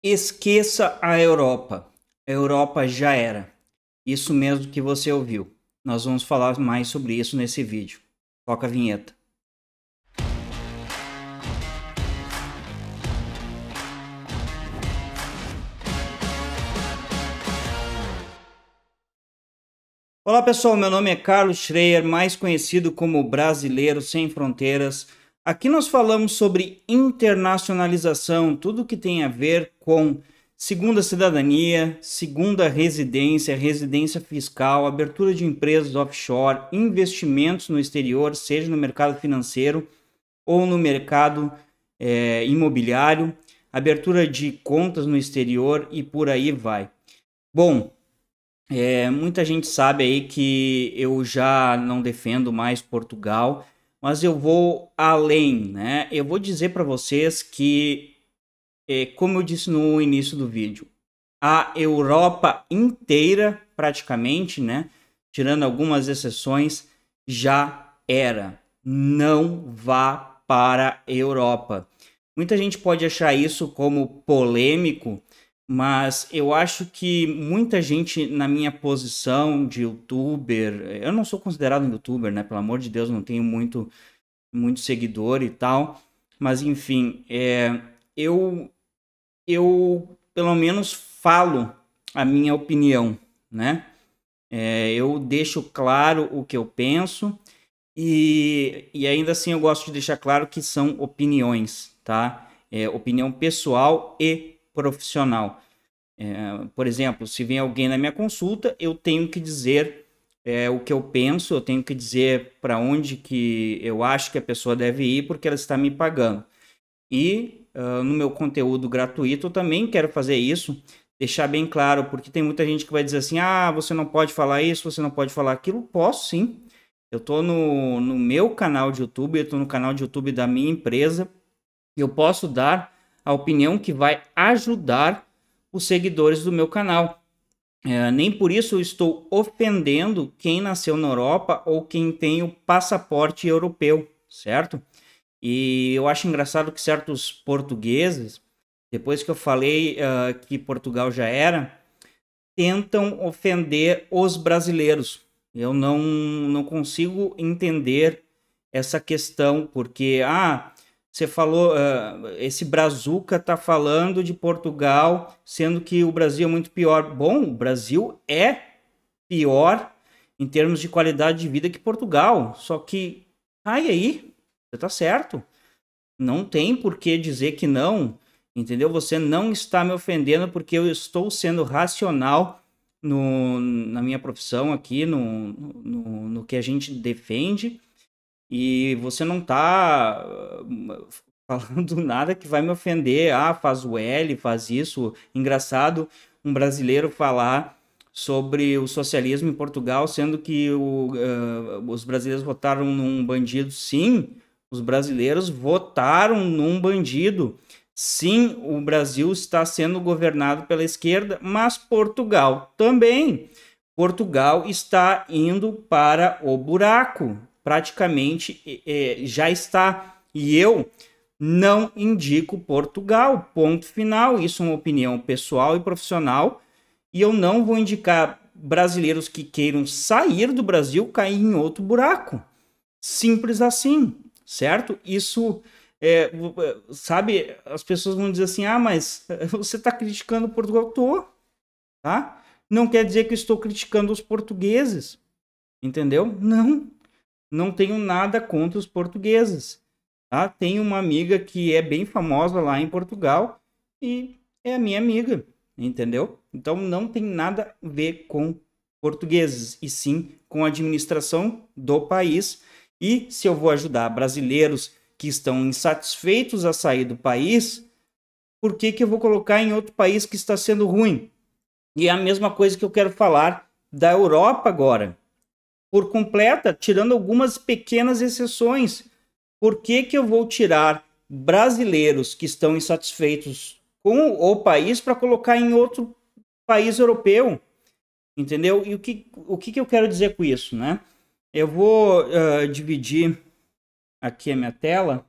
Esqueça a Europa. A Europa já era. Isso mesmo que você ouviu. Nós vamos falar mais sobre isso nesse vídeo. Toca a vinheta. Olá pessoal, meu nome é Carlos Schreier, mais conhecido como Brasileiro Sem Fronteiras. Aqui nós falamos sobre internacionalização, tudo que tem a ver com segunda cidadania, segunda residência, residência fiscal, abertura de empresas offshore, investimentos no exterior, seja no mercado financeiro ou no mercado é, imobiliário, abertura de contas no exterior e por aí vai. Bom, é, muita gente sabe aí que eu já não defendo mais Portugal mas eu vou além, né? Eu vou dizer para vocês que, é, como eu disse no início do vídeo, a Europa inteira, praticamente, né? Tirando algumas exceções, já era. Não vá para a Europa. Muita gente pode achar isso como polêmico, mas eu acho que muita gente na minha posição de youtuber, eu não sou considerado um youtuber, né? Pelo amor de Deus, não tenho muito, muito seguidor e tal, mas enfim, é, eu, eu pelo menos falo a minha opinião, né? É, eu deixo claro o que eu penso e, e ainda assim eu gosto de deixar claro que são opiniões, tá? É, opinião pessoal e profissional. É, por exemplo, se vem alguém na minha consulta, eu tenho que dizer é, o que eu penso, eu tenho que dizer para onde que eu acho que a pessoa deve ir, porque ela está me pagando. E uh, no meu conteúdo gratuito, eu também quero fazer isso, deixar bem claro, porque tem muita gente que vai dizer assim: ah, você não pode falar isso, você não pode falar aquilo. Posso sim. Eu estou no, no meu canal de YouTube, eu estou no canal de YouTube da minha empresa, eu posso dar a opinião que vai ajudar os seguidores do meu canal. É, nem por isso eu estou ofendendo quem nasceu na Europa ou quem tem o passaporte europeu, certo? E eu acho engraçado que certos portugueses, depois que eu falei uh, que Portugal já era, tentam ofender os brasileiros. Eu não, não consigo entender essa questão, porque, ah, você falou, uh, esse Brazuca está falando de Portugal, sendo que o Brasil é muito pior. Bom, o Brasil é pior em termos de qualidade de vida que Portugal. Só que, ai aí, você tá certo. Não tem por que dizer que não, entendeu? Você não está me ofendendo porque eu estou sendo racional no, na minha profissão aqui, no, no, no que a gente defende e você não tá ah, falando nada que vai me ofender. Ah, faz o L, faz isso. Engraçado um brasileiro falar sobre o socialismo em Portugal, sendo que o, uh, os brasileiros votaram num bandido. Sim, os brasileiros votaram num bandido. Sim, o Brasil está sendo governado pela esquerda, mas Portugal também. Portugal está indo para o buraco praticamente é, já está. E eu não indico Portugal, ponto final. Isso é uma opinião pessoal e profissional. E eu não vou indicar brasileiros que queiram sair do Brasil cair em outro buraco. Simples assim, certo? Isso. É, sabe, as pessoas vão dizer assim: ah, mas você está criticando Portugal? Tô, tá? Não quer dizer que estou criticando os portugueses, entendeu? Não, não tenho nada contra os portugueses. Tá? Tenho uma amiga que é bem famosa lá em Portugal e é a minha amiga, entendeu? Então não tem nada a ver com portugueses, e sim com a administração do país. E se eu vou ajudar brasileiros que estão insatisfeitos a sair do país, por que, que eu vou colocar em outro país que está sendo ruim? E é a mesma coisa que eu quero falar da Europa agora por completa, tirando algumas pequenas exceções. Por que, que eu vou tirar brasileiros que estão insatisfeitos com o país para colocar em outro país europeu? Entendeu? E o que, o que, que eu quero dizer com isso, né? Eu vou uh, dividir aqui a minha tela.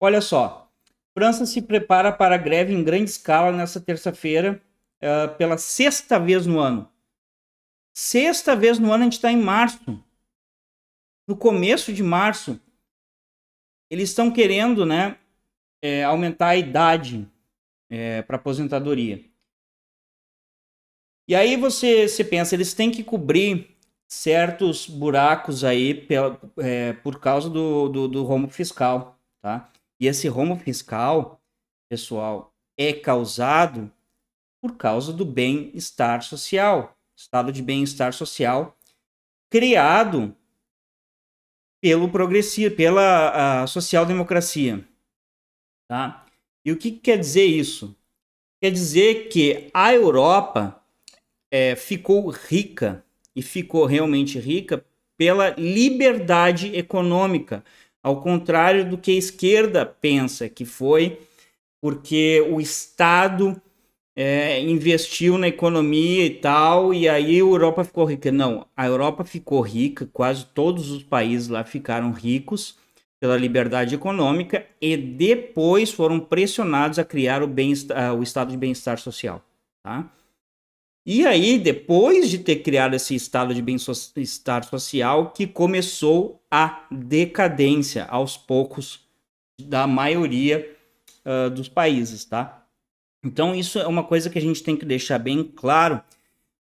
Olha só, França se prepara para greve em grande escala nesta terça-feira, uh, pela sexta vez no ano. Sexta vez no ano a gente está em março. No começo de março, eles estão querendo né, é, aumentar a idade é, para aposentadoria. E aí você, você pensa, eles têm que cobrir certos buracos aí pela, é, por causa do, do, do rombo fiscal, tá? E esse rombo fiscal, pessoal, é causado por causa do bem-estar social. Estado de Bem-Estar Social, criado pelo progressista pela social-democracia. Tá? E o que, que, quer dizer isso? Quer dizer que a Europa é, ficou rica, e ficou realmente rica, pela liberdade econômica, ao contrário do que a esquerda pensa, que foi porque o Estado é, investiu na economia e tal, e aí a Europa ficou rica. Não, a Europa ficou rica, quase todos os países lá ficaram ricos pela liberdade econômica e depois foram pressionados a criar o, bem, ah, o estado de bem-estar social. Tá? E aí, depois de ter criado esse estado de bem-estar social, que começou a decadência aos poucos da maioria uh, dos países, tá? Então, isso é uma coisa que a gente tem que deixar bem claro.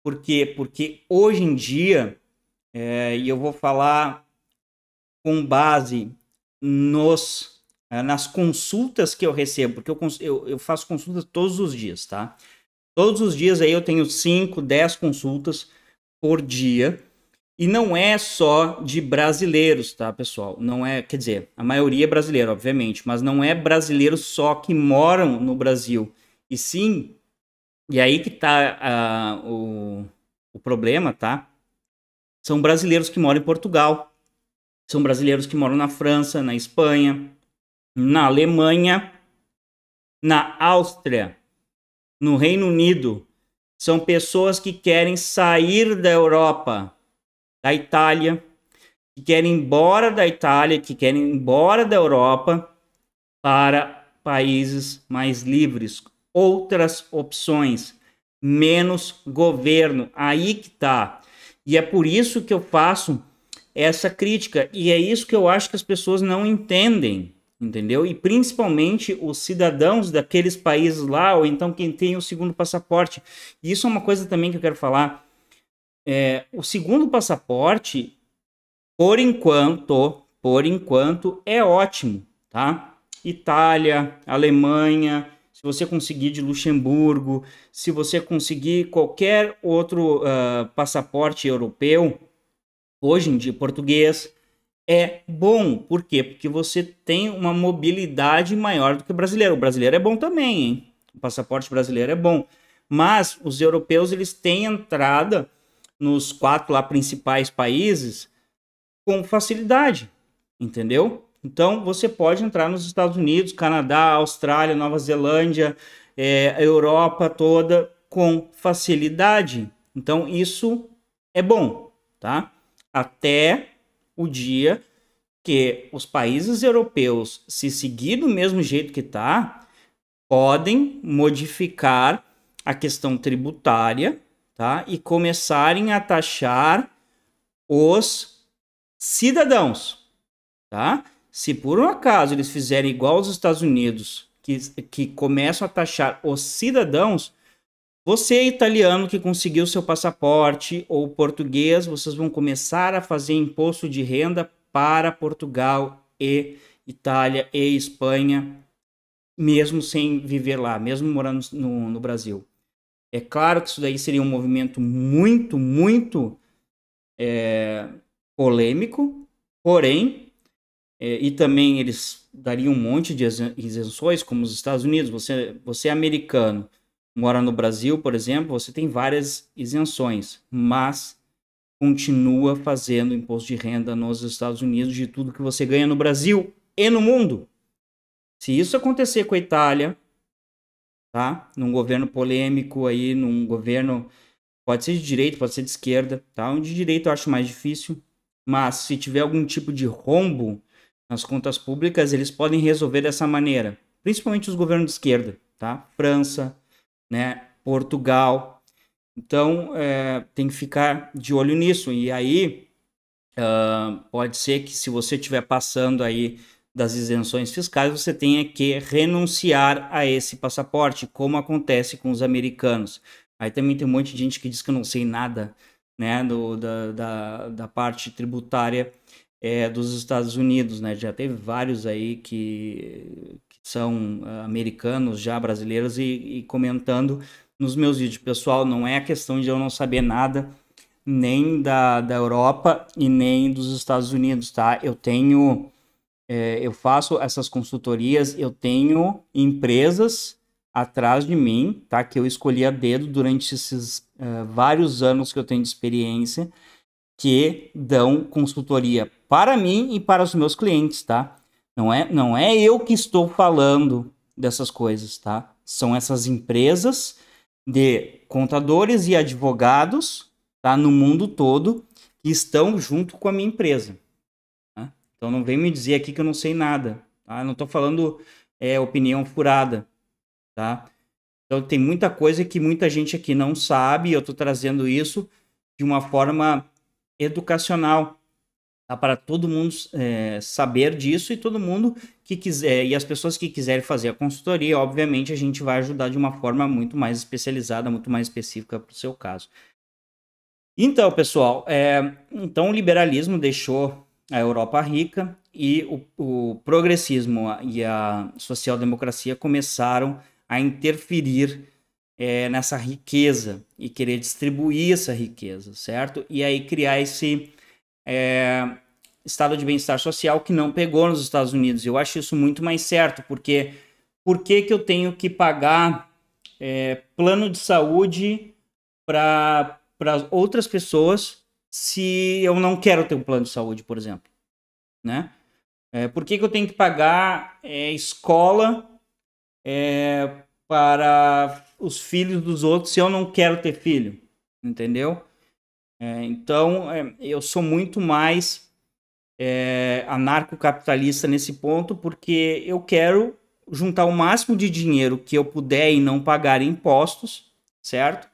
porque Porque hoje em dia, é, e eu vou falar com base nos, é, nas consultas que eu recebo, porque eu, eu, eu faço consultas todos os dias, tá? Todos os dias aí eu tenho 5, 10 consultas por dia. E não é só de brasileiros, tá, pessoal? Não é, quer dizer, a maioria é brasileira, obviamente, mas não é brasileiros só que moram no Brasil. E sim, e aí que tá uh, o, o problema, tá? São brasileiros que moram em Portugal, são brasileiros que moram na França, na Espanha, na Alemanha, na Áustria, no Reino Unido. São pessoas que querem sair da Europa, da Itália, que querem ir embora da Itália, que querem ir embora da Europa para países mais livres, outras opções, menos governo. Aí que tá. E é por isso que eu faço essa crítica. E é isso que eu acho que as pessoas não entendem, entendeu? E principalmente os cidadãos daqueles países lá, ou então quem tem o segundo passaporte. isso é uma coisa também que eu quero falar. É, o segundo passaporte, por enquanto, por enquanto, é ótimo, tá? Itália, Alemanha, se você conseguir de Luxemburgo, se você conseguir qualquer outro uh, passaporte europeu, hoje em dia português, é bom. Por quê? Porque você tem uma mobilidade maior do que o brasileiro. O brasileiro é bom também, hein? O passaporte brasileiro é bom. Mas os europeus, eles têm entrada nos quatro lá principais países com facilidade, entendeu? Então, você pode entrar nos Estados Unidos, Canadá, Austrália, Nova Zelândia, é, Europa toda com facilidade. Então, isso é bom, tá? Até o dia que os países europeus, se seguir do mesmo jeito que tá, podem modificar a questão tributária, tá? E começarem a taxar os cidadãos, tá? Se por um acaso eles fizerem igual aos Estados Unidos, que, que começam a taxar os cidadãos, você italiano que conseguiu seu passaporte ou português, vocês vão começar a fazer imposto de renda para Portugal e Itália e Espanha, mesmo sem viver lá, mesmo morando no, no Brasil. É claro que isso daí seria um movimento muito, muito é, polêmico, porém é, e também eles dariam um monte de isenções, como os Estados Unidos. Você, você é americano, mora no Brasil, por exemplo, você tem várias isenções, mas continua fazendo imposto de renda nos Estados Unidos de tudo que você ganha no Brasil e no mundo. Se isso acontecer com a Itália, tá? Num governo polêmico aí, num governo pode ser de direita, pode ser de esquerda, tá? Um de direita eu acho mais difícil, mas se tiver algum tipo de rombo nas contas públicas eles podem resolver dessa maneira, principalmente os governos de esquerda, tá? França, né? Portugal. Então é, tem que ficar de olho nisso. E aí uh, pode ser que se você estiver passando aí das isenções fiscais, você tenha que renunciar a esse passaporte, como acontece com os americanos. Aí também tem um monte de gente que diz que eu não sei nada né, do, da, da, da parte tributária é, dos Estados Unidos, né? Já teve vários aí que, que são ah, americanos, já brasileiros, e, e, comentando nos meus vídeos. Pessoal, não é a questão de eu não saber nada nem da, da Europa e nem dos Estados Unidos, tá? Eu tenho, é, eu faço essas consultorias, eu tenho empresas atrás de mim, tá? Que eu escolhi a dedo durante esses uh, vários anos que eu tenho de experiência, que dão consultoria para mim e para os meus clientes, tá? Não é, não é eu que estou falando dessas coisas, tá? São essas empresas de contadores e advogados, tá? No mundo todo, que estão junto com a minha empresa. Tá? Então não vem me dizer aqui que eu não sei nada, tá? Eu não estou falando é, opinião furada, tá? Então tem muita coisa que muita gente aqui não sabe, eu estou trazendo isso de uma forma educacional, para todo mundo é, saber disso e todo mundo que quiser, e as pessoas que quiserem fazer a consultoria, obviamente a gente vai ajudar de uma forma muito mais especializada, muito mais específica para o seu caso. Então, pessoal, é, então o liberalismo deixou a Europa rica e o, o progressismo e a social-democracia começaram a interferir é, nessa riqueza e querer distribuir essa riqueza, certo? E aí criar esse, é, estado de bem-estar social que não pegou nos Estados Unidos. Eu acho isso muito mais certo, porque por que, que eu tenho que pagar é, plano de saúde para outras pessoas se eu não quero ter um plano de saúde, por exemplo? Né? É, por que, que eu tenho que pagar é, escola é, para os filhos dos outros se eu não quero ter filho? Entendeu? É, então, é, eu sou muito mais é, anarcocapitalista nesse ponto, porque eu quero juntar o máximo de dinheiro que eu puder e não pagar impostos, certo?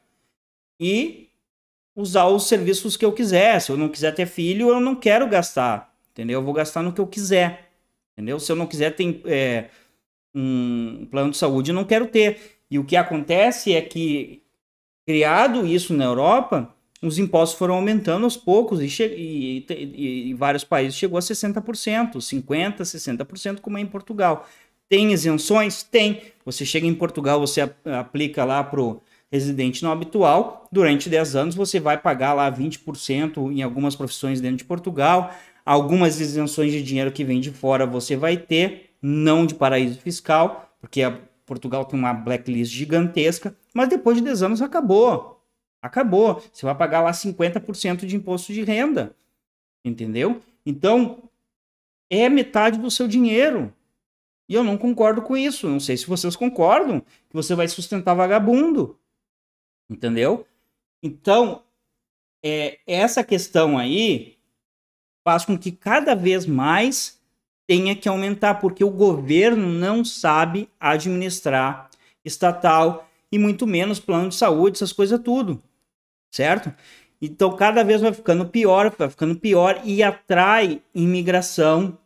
E usar os serviços que eu quiser. Se eu não quiser ter filho, eu não quero gastar, entendeu? Eu vou gastar no que eu quiser, entendeu? Se eu não quiser ter é, um plano de saúde, eu não quero ter. E o que acontece é que, criado isso na Europa, os impostos foram aumentando aos poucos e, e, e, e vários países chegou a 60%, 50%, 60%, como é em Portugal. Tem isenções? Tem. Você chega em Portugal, você aplica lá para o residente não habitual, durante 10 anos você vai pagar lá 20% em algumas profissões dentro de Portugal, algumas isenções de dinheiro que vem de fora você vai ter, não de paraíso fiscal, porque Portugal tem uma blacklist gigantesca, mas depois de 10 anos acabou. Acabou. Você vai pagar lá 50% de imposto de renda. Entendeu? Então, é metade do seu dinheiro. E eu não concordo com isso. Não sei se vocês concordam que você vai sustentar vagabundo. Entendeu? Então, é, essa questão aí faz com que cada vez mais tenha que aumentar, porque o governo não sabe administrar estatal e muito menos plano de saúde, essas coisas tudo certo? Então cada vez vai ficando pior, vai ficando pior e atrai imigração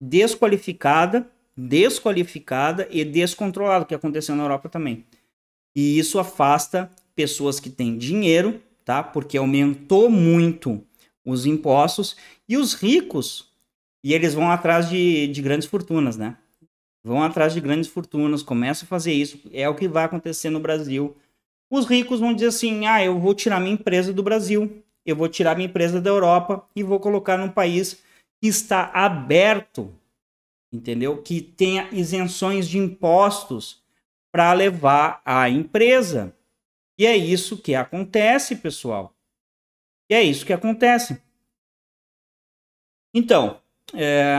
desqualificada, desqualificada e descontrolada, que aconteceu na Europa também. E isso afasta pessoas que têm dinheiro, tá? Porque aumentou muito os impostos e os ricos, e eles vão atrás de, de grandes fortunas, né? Vão atrás de grandes fortunas, começam a fazer isso. É o que vai acontecer no Brasil os ricos vão dizer assim: ah, eu vou tirar minha empresa do Brasil, eu vou tirar minha empresa da Europa e vou colocar num país que está aberto, entendeu? Que tenha isenções de impostos para levar a empresa. E é isso que acontece, pessoal. E é isso que acontece. Então, é,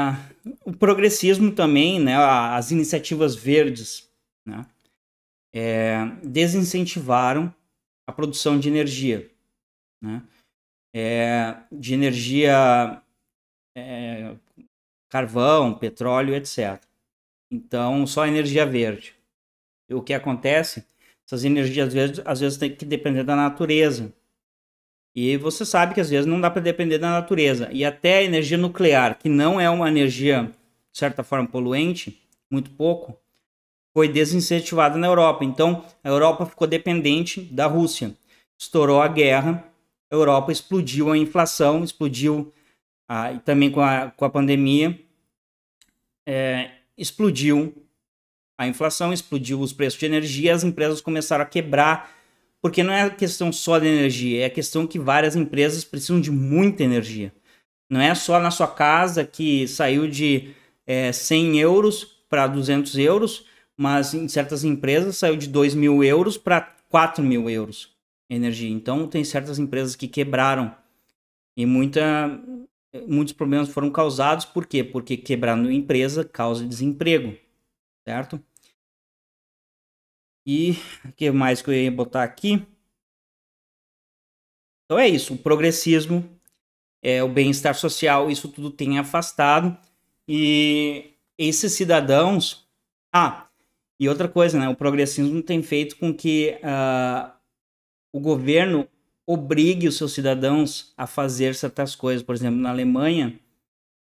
o progressismo também, né, as iniciativas verdes, né, é, desincentivaram a produção de energia, né? É, de energia é, carvão, petróleo, etc. Então, só energia verde. E o que acontece? Essas energias vezes às vezes tem que depender da natureza. E você sabe que às vezes não dá para depender da natureza. E até a energia nuclear, que não é uma energia, de certa forma, poluente, muito pouco, foi desincentivada na Europa. Então, a Europa ficou dependente da Rússia. Estourou a guerra, a Europa explodiu a inflação, explodiu também com a, com a pandemia, é, explodiu a inflação, explodiu os preços de energia, as empresas começaram a quebrar, porque não é questão só de energia, é questão que várias empresas precisam de muita energia. Não é só na sua casa que saiu de é, 100 euros para 200 euros, mas em certas empresas saiu de 2 mil euros para 4 mil euros energia. Então tem certas empresas que quebraram e muita, muitos problemas foram causados por quê? Porque quebrando empresa causa desemprego, certo? E o que mais que eu ia botar aqui? Então é isso, o progressismo, é, o bem-estar social, isso tudo tem afastado. E esses cidadãos. Ah, e outra coisa, né? O progressismo tem feito com que uh, o governo obrigue os seus cidadãos a fazer certas coisas. Por exemplo, na Alemanha,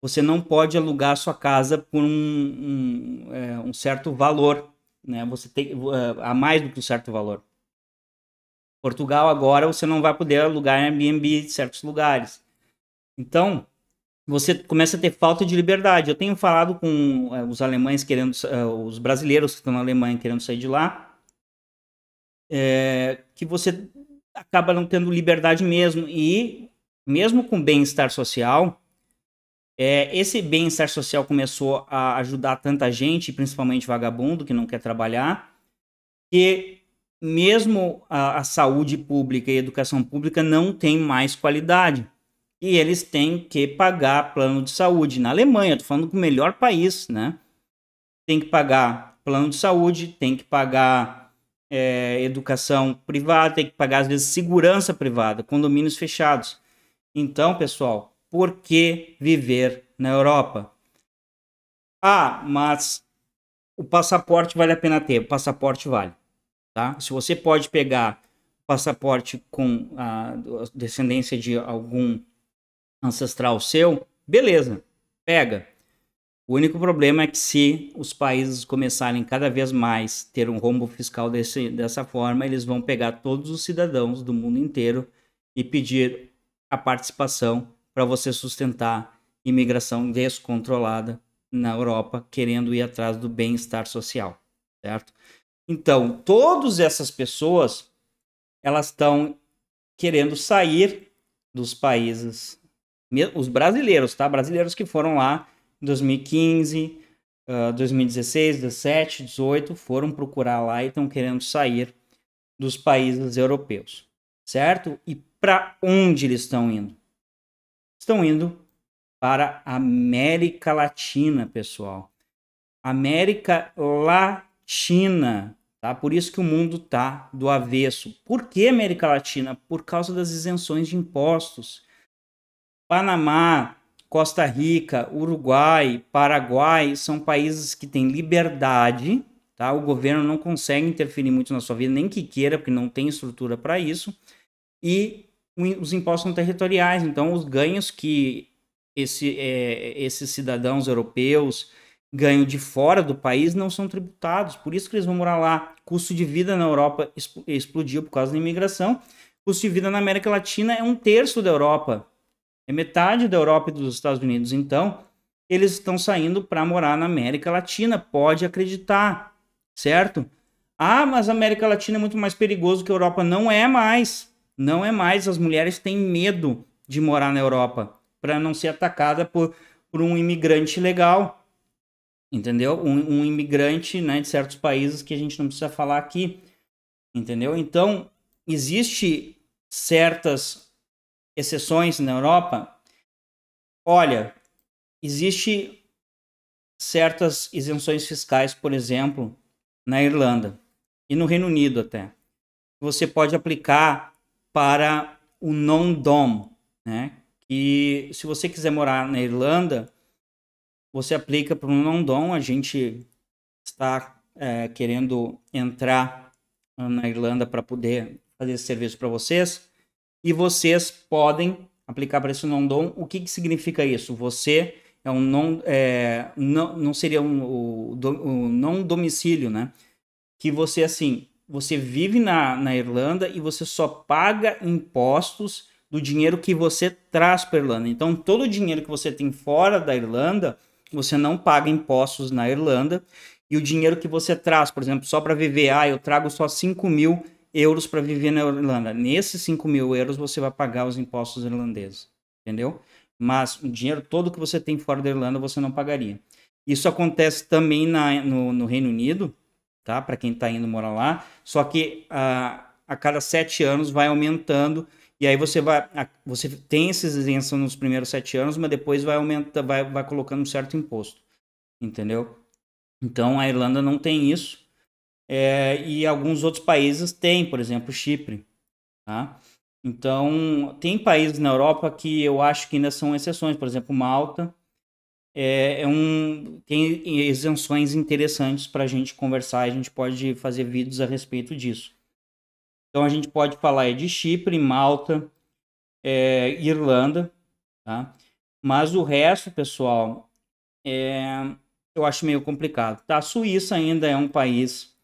você não pode alugar sua casa por um, um, é, um certo valor, né? Você tem uh, a mais do que um certo valor. Portugal agora você não vai poder alugar Airbnb em certos lugares. Então, você começa a ter falta de liberdade. Eu tenho falado com eh, os alemães querendo, eh, os brasileiros que estão na Alemanha querendo sair de lá, é, que você acaba não tendo liberdade mesmo. E mesmo com bem-estar social, esse bem-estar social começou a ajudar tanta gente, principalmente vagabundo que não quer trabalhar, que mesmo a, a saúde pública e a educação pública não tem mais qualidade e eles têm que pagar plano de saúde. Na Alemanha, estou falando do melhor país, né? Tem que pagar plano de saúde, tem que pagar é, educação privada, tem que pagar, às vezes, segurança privada, condomínios fechados. Então, pessoal, por que viver na Europa? Ah, mas o passaporte vale a pena ter. O passaporte vale, tá? Se você pode pegar passaporte com a descendência de algum ancestral seu, beleza, pega. O único problema é que se os países começarem cada vez mais ter um rombo fiscal desse, dessa forma, eles vão pegar todos os cidadãos do mundo inteiro e pedir a participação para você sustentar imigração descontrolada na Europa, querendo ir atrás do bem-estar social, certo? Então, todas essas pessoas, elas estão querendo sair dos países os brasileiros, tá? Brasileiros que foram lá em 2015, uh, 2016, 17, 18, foram procurar lá e estão querendo sair dos países europeus, certo? E para onde eles estão indo? Estão indo para a América Latina, pessoal. América Latina, tá? Por isso que o mundo tá do avesso. Por que América Latina? Por causa das isenções de impostos. Panamá, Costa Rica, Uruguai, Paraguai são países que têm liberdade, tá? O governo não consegue interferir muito na sua vida, nem que queira, porque não tem estrutura para isso. E os impostos são territoriais, então os ganhos que esse, é, esses cidadãos europeus ganham de fora do país não são tributados, por isso que eles vão morar lá. Custo de vida na Europa explodiu por causa da imigração, custo de vida na América Latina é um terço da Europa é metade da Europa e dos Estados Unidos, então, eles estão saindo para morar na América Latina, pode acreditar, certo? Ah, mas a América Latina é muito mais perigoso que a Europa. Não é mais. Não é mais. As mulheres têm medo de morar na Europa para não ser atacada por, por um imigrante legal. Entendeu? Um, um imigrante né, de certos países que a gente não precisa falar aqui. Entendeu? Então, existe certas exceções na Europa, olha, existe certas isenções fiscais, por exemplo, na Irlanda e no Reino Unido até. Você pode aplicar para o non-dom, né? E se você quiser morar na Irlanda, você aplica para o non-dom. A gente está é, querendo entrar na Irlanda para poder fazer esse serviço para vocês e vocês podem aplicar para esse não dom. O que, que significa isso? Você é um não, é, não, não seria um, o, o não domicílio, né? Que você, assim, você vive na, na Irlanda e você só paga impostos do dinheiro que você traz para a Irlanda. Então, todo o dinheiro que você tem fora da Irlanda, você não paga impostos na Irlanda. E o dinheiro que você traz, por exemplo, só para viver, ah, eu trago só 5 mil euros para viver na Irlanda. Nesses 5 mil euros você vai pagar os impostos irlandeses, entendeu? Mas o dinheiro todo que você tem fora da Irlanda você não pagaria. Isso acontece também na, no, no Reino Unido, tá? Para quem está indo morar lá. Só que a, ah, a cada sete anos vai aumentando e aí você vai, você tem essa isenção nos primeiros sete anos, mas depois vai aumentar, vai, vai colocando um certo imposto, entendeu? Então a Irlanda não tem isso. É, e alguns outros países têm, por exemplo, Chipre. Tá? Então, tem países na Europa que eu acho que ainda são exceções, por exemplo, Malta. É, é um, tem isenções interessantes para a gente conversar, a gente pode fazer vídeos a respeito disso. Então, a gente pode falar de Chipre, Malta, é, Irlanda, tá? Mas o resto, pessoal, é, eu acho meio complicado. Tá? A Suíça ainda é um país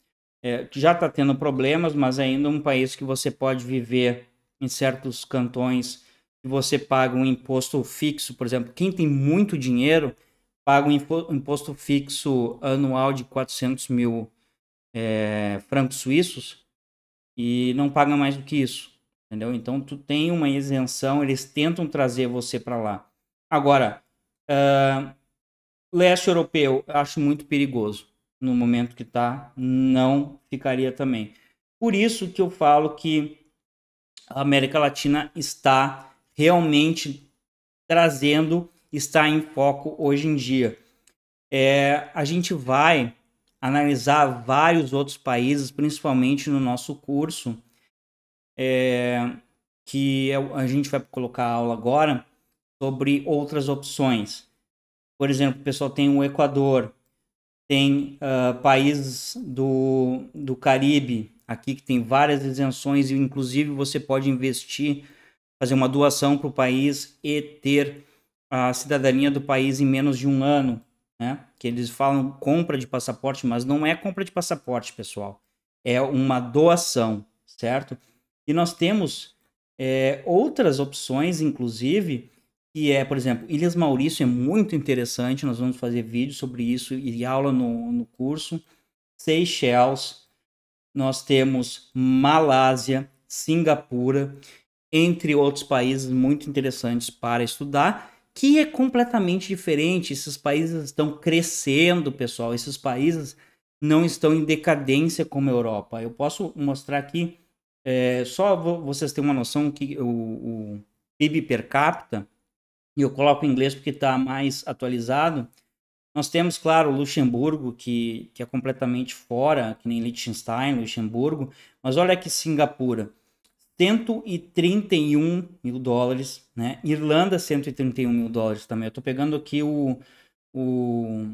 é, já está tendo problemas, mas ainda um país que você pode viver em certos cantões que você paga um imposto fixo, por exemplo, quem tem muito dinheiro paga um imposto fixo anual de 400 mil é, francos suíços e não paga mais do que isso, entendeu? Então tu tem uma isenção, eles tentam trazer você para lá. Agora, uh, leste europeu, acho muito perigoso no momento que está, não ficaria também. Por isso que eu falo que a América Latina está realmente trazendo, está em foco hoje em dia. É, a gente vai analisar vários outros países, principalmente no nosso curso, é, que é a gente vai colocar aula agora sobre outras opções. Por exemplo, o pessoal tem o Equador, tem uh, países do, do Caribe aqui que tem várias isenções e inclusive você pode investir, fazer uma doação para o país e ter a cidadania do país em menos de um ano, né? Que eles falam compra de passaporte, mas não é compra de passaporte, pessoal. É uma doação, certo? E nós temos é, outras opções, inclusive, que é, por exemplo, Ilhas Maurício é muito interessante, nós vamos fazer vídeo sobre isso e aula no, no curso. Seychelles, nós temos Malásia, Singapura, entre outros países muito interessantes para estudar, que é completamente diferente. Esses países estão crescendo, pessoal, esses países não estão em decadência como a Europa. Eu posso mostrar aqui, é, só vocês terem uma noção que o, o PIB per capita e eu coloco em inglês porque está mais atualizado. Nós temos, claro, Luxemburgo, que, que é completamente fora, que nem Liechtenstein, Luxemburgo, mas olha que Singapura, 131 mil dólares, né? Irlanda, 131 mil dólares também. Eu estou pegando aqui o, o,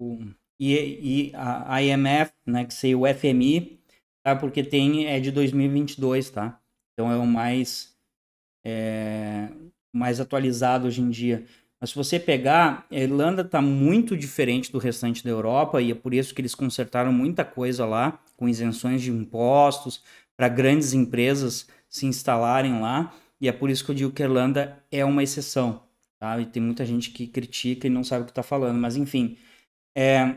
o e, e a IMF, né, que seria o FMI, tá? Porque tem é de 2022, tá? Então é o mais é, mais atualizado hoje em dia. Mas se você pegar, a Irlanda está muito diferente do restante da Europa e é por isso que eles consertaram muita coisa lá, com isenções de impostos, para grandes empresas se instalarem lá. E é por isso que eu digo que a Irlanda é uma exceção. Tá? E tem muita gente que critica e não sabe o que está falando. Mas enfim, é...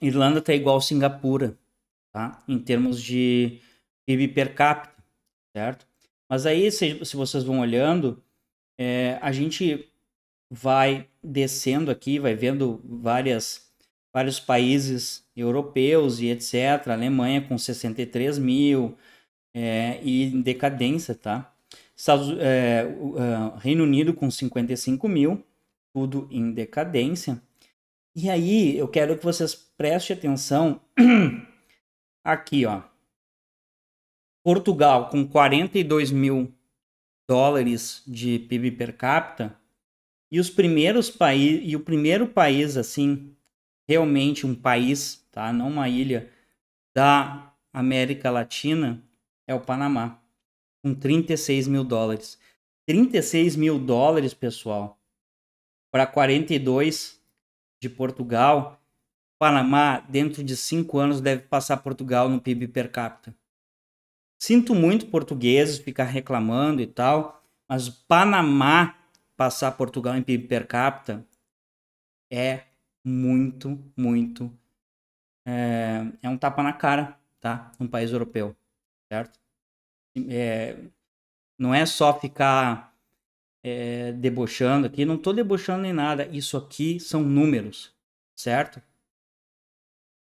Irlanda está igual Singapura, tá? em termos de PIB per capita, certo? Mas aí, se, se vocês vão olhando, é, a gente vai descendo aqui, vai vendo várias, vários países europeus e etc. A Alemanha com 63 mil é, e decadência, tá? Estados, é, é Reino Unido com 55 mil, tudo em decadência. E aí eu quero que vocês prestem atenção aqui, ó. Portugal com 42 mil dólares de PIB per capita, e os primeiros países e o primeiro país assim, realmente um país, tá, não uma ilha da América Latina é o Panamá, com 36 mil dólares. 36 mil dólares, pessoal, para 42 de Portugal. Panamá, dentro de cinco anos, deve passar Portugal no PIB per capita. Sinto muito portugueses ficar reclamando e tal, mas o Panamá passar Portugal em PIB per capita é muito, muito. É, é um tapa na cara, tá? Um país europeu, certo? É, não é só ficar é, debochando aqui, não tô debochando nem nada. Isso aqui são números, certo?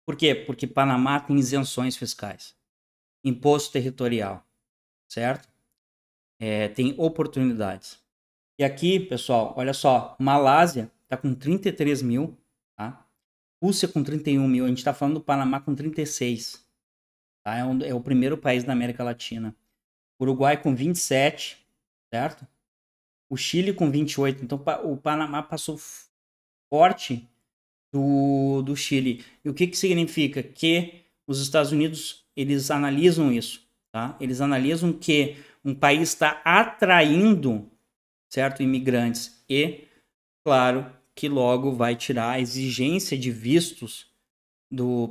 Por quê? Porque Panamá tem isenções fiscais imposto territorial, certo? É, tem oportunidades. E aqui, pessoal, olha só, Malásia está com 33 mil, tá? Rússia com 31 mil, a gente está falando do Panamá com 36, tá? É, um, é, o primeiro país da América Latina. Uruguai com 27, certo? O Chile com 28, então o Panamá passou forte do, do Chile. E o que que significa? Que os Estados Unidos eles analisam isso, tá? Eles analisam que um país está atraindo, certo, imigrantes e, claro, que logo vai tirar a exigência de vistos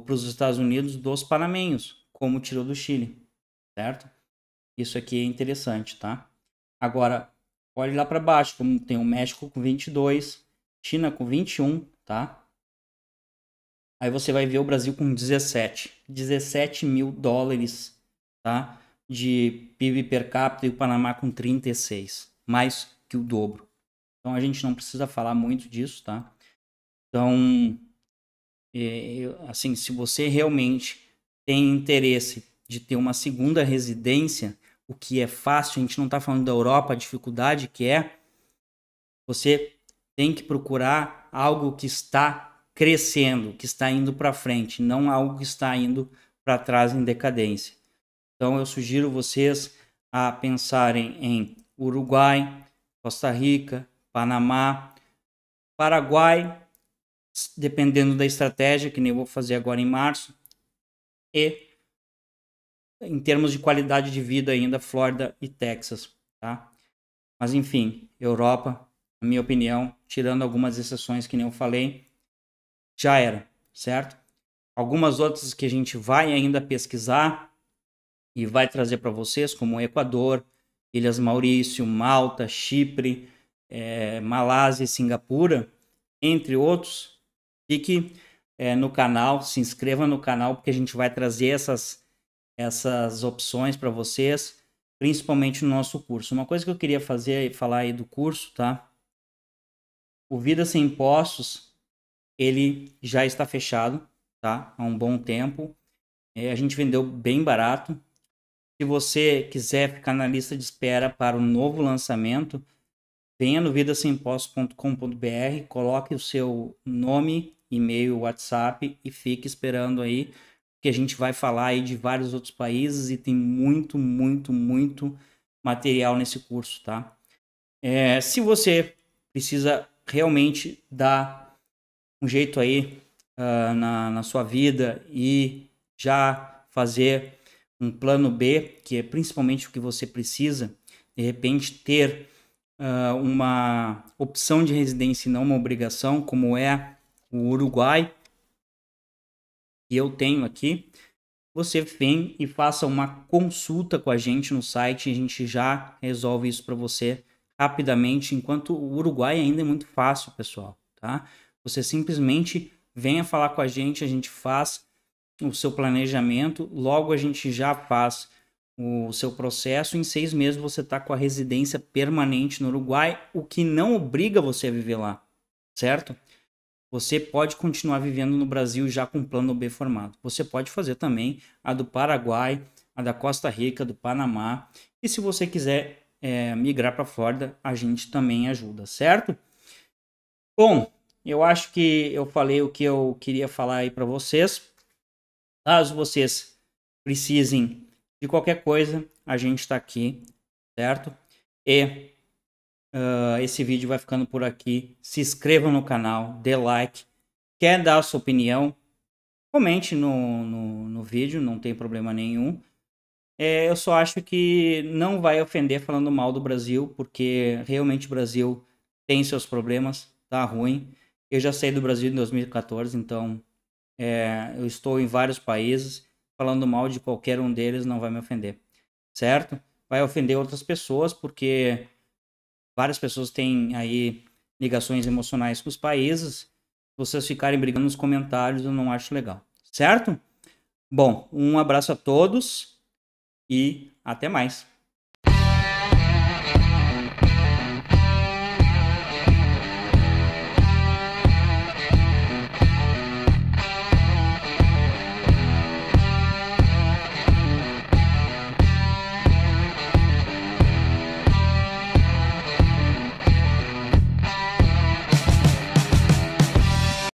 para os Estados Unidos dos panamenhos, como tirou do Chile, certo? Isso aqui é interessante, tá? Agora, olhe lá para baixo, como tem o México com 22, China com 21, tá? Aí você vai ver o Brasil com 17. 17 mil dólares tá? de PIB per capita e o Panamá com 36. Mais que o dobro. Então a gente não precisa falar muito disso, tá? Então, é, assim, se você realmente tem interesse de ter uma segunda residência, o que é fácil, a gente não está falando da Europa, a dificuldade que é, você tem que procurar algo que está crescendo, que está indo para frente, não algo que está indo para trás em decadência. Então eu sugiro vocês a pensarem em Uruguai, Costa Rica, Panamá, Paraguai, dependendo da estratégia, que nem eu vou fazer agora em março, e em termos de qualidade de vida ainda Flórida e Texas, tá? Mas enfim, Europa, na minha opinião, tirando algumas exceções que nem eu falei, já era, certo? Algumas outras que a gente vai ainda pesquisar e vai trazer para vocês, como Equador, Ilhas Maurício, Malta, Chipre, é, Malásia e Singapura, entre outros. Fique é, no canal, se inscreva no canal, porque a gente vai trazer essas, essas opções para vocês, principalmente no nosso curso. Uma coisa que eu queria fazer e falar aí do curso, tá? O Vida Sem Impostos ele já está fechado, tá? Há um bom tempo. É, a gente vendeu bem barato. Se você quiser ficar na lista de espera para o um novo lançamento, venha no vidasemposto.com.br, coloque o seu nome, e-mail, WhatsApp e fique esperando aí, que a gente vai falar aí de vários outros países e tem muito, muito, muito material nesse curso, tá? É, se você precisa realmente da um jeito aí uh, na, na sua vida e já fazer um plano B, que é principalmente o que você precisa, de repente ter uh, uma opção de residência e não uma obrigação, como é o Uruguai, que eu tenho aqui, você vem e faça uma consulta com a gente no site, a gente já resolve isso para você rapidamente, enquanto o Uruguai ainda é muito fácil, pessoal, tá? Você simplesmente venha falar com a gente, a gente faz o seu planejamento, logo a gente já faz o seu processo. Em seis meses você está com a residência permanente no Uruguai, o que não obriga você a viver lá, certo? Você pode continuar vivendo no Brasil já com plano B formado. Você pode fazer também a do Paraguai, a da Costa Rica, do Panamá. E se você quiser é, migrar para a Flórida, a gente também ajuda, certo? Bom, eu acho que eu falei o que eu queria falar aí para vocês. Caso vocês precisem de qualquer coisa, a gente está aqui, certo? E uh, esse vídeo vai ficando por aqui. Se inscreva no canal, dê like. Quer dar a sua opinião? Comente no, no, no vídeo, não tem problema nenhum. É, eu só acho que não vai ofender falando mal do Brasil, porque realmente o Brasil tem seus problemas, tá ruim. Eu já saí do Brasil em 2014, então é, eu estou em vários países. Falando mal de qualquer um deles não vai me ofender, certo? Vai ofender outras pessoas, porque várias pessoas têm aí ligações emocionais com os países. Se vocês ficarem brigando nos comentários, eu não acho legal, certo? Bom, um abraço a todos e até mais.